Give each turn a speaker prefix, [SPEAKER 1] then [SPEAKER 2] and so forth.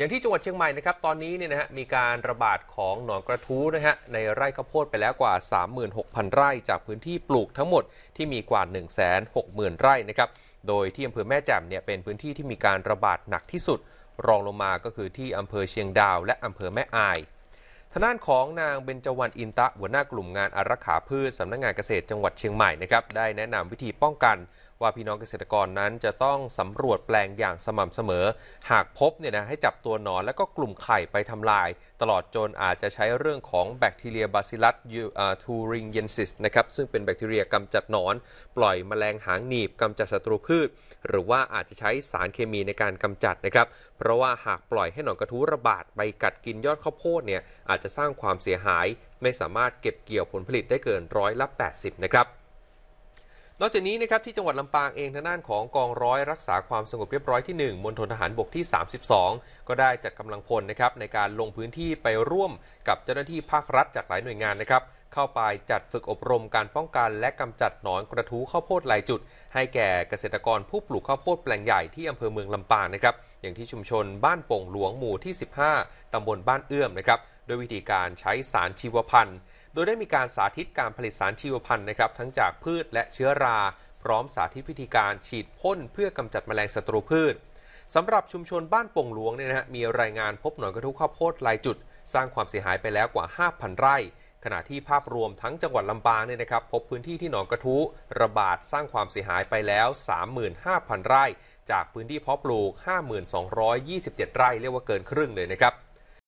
[SPEAKER 1] อย่างที่จังหวัดเชียงใหม่นะครับตอนนี้เนี่ยนะฮะมีการระบาดของหนอนกระทู้นะฮะในไร่ข้าวโพดไปแล้วกว่า 36,000 ไร่จากพื้นที่ปลูกทั้งหมดที่มีกว่า 160,000 ไร่นะครับโดยที่อำเภอแม่แจ่มเนี่ยเป็นพื้นที่ที่มีการระบาดหนักที่สุด รองลงมาก็คือที่อำเภอเชียงดาวและอำเภอแม่อายทางด้านของนางเบญจวรรณอินตะหัวหน้ากลุ่มงานอารักขาพืชสำนักงงานเกษตรจังหวัดเชียงใหม่นะครับได้แนะนำวิธีป้องกันว่าพี่น้องเกษตรกรนั้นจะต้องสำรวจแปลงอย่างสม่ำเสมอ หากพบเนี่ยนะให้จับตัวหนอนและก็กลุ่มไข่ไปทำลาย ตลอดจนอาจจะใช้เรื่องของแบคทีเรียบาซิลัสทูริงเยนซิสนะครับซึ่งเป็นแบคทีเรียกำจัดหนอน ปล่อยมแมลงหางหนีบกำจัดศัตรูพืช หรือว่าอาจจะใช้สารเคมีในการกำจัดนะครับ เพราะว่าหากปล่อยให้หนอนกระทูระบาดไปกัดกินยอดข้าวโพดเนี่ยอาจจะสร้างความเสียหาย ไม่สามารถเก็บเกี่ยวผลผลิตได้เกินร้อยละ80 นะครับนอกจากนี้นะครับที่จังหวัดลำปางเองทางด้านของกองร้อยรักษาความสงบเรียบร้อยที่1มณฑลทหารบกที่ 32 ก็ได้จัดกำลังพลนะครับ ในการลงพื้นที่ไปร่วมกับเจ้าหน้าที่ภาครัฐจากหลายหน่วยงานนะครับเข้าไปจัดฝึกอบรมการป้องกันและกำจัดหนอนกระทู้ข้าวโพดหลายจุดให้แก่เกษตรกรผู้ปลูกข้าวโพดแปลงใหญ่ที่อำเภอเมืองลำปางนะครับอย่างที่ชุมชนบ้านโป่งหลวงหมู่ที่ 15ตำบลบ้านเอื้อมนะครับโดยวิธีการใช้สารชีวพันธุ์โดยได้มีการสาธิตการผลิตสารชีวพันธุ์นะครับทั้งจากพืชและเชื้อราพร้อมสาธิตพิธีการฉีดพ่นเพื่อกำจัดแมลงศัตรูพืชสำหรับชุมชนบ้านโป่งหลวงเนี่ยนะฮะมีรายงานพบหนอนกระทุ้ข้าวโพดลายจุดสร้างความเสียหายไปแล้วกว่า 5,000 ไร่ขณะที่ภาพรวมทั้งจังหวัดลำปางเนี่ยนะครับ พบพื้นที่ที่หนองกระทุระบาดสร้างความเสียหายไปแล้ว 35,000 ไร่ จากพื้นที่เพาะปลูก 5227 ไร่ เรียกว่าเกินครึ่งเลยนะครับ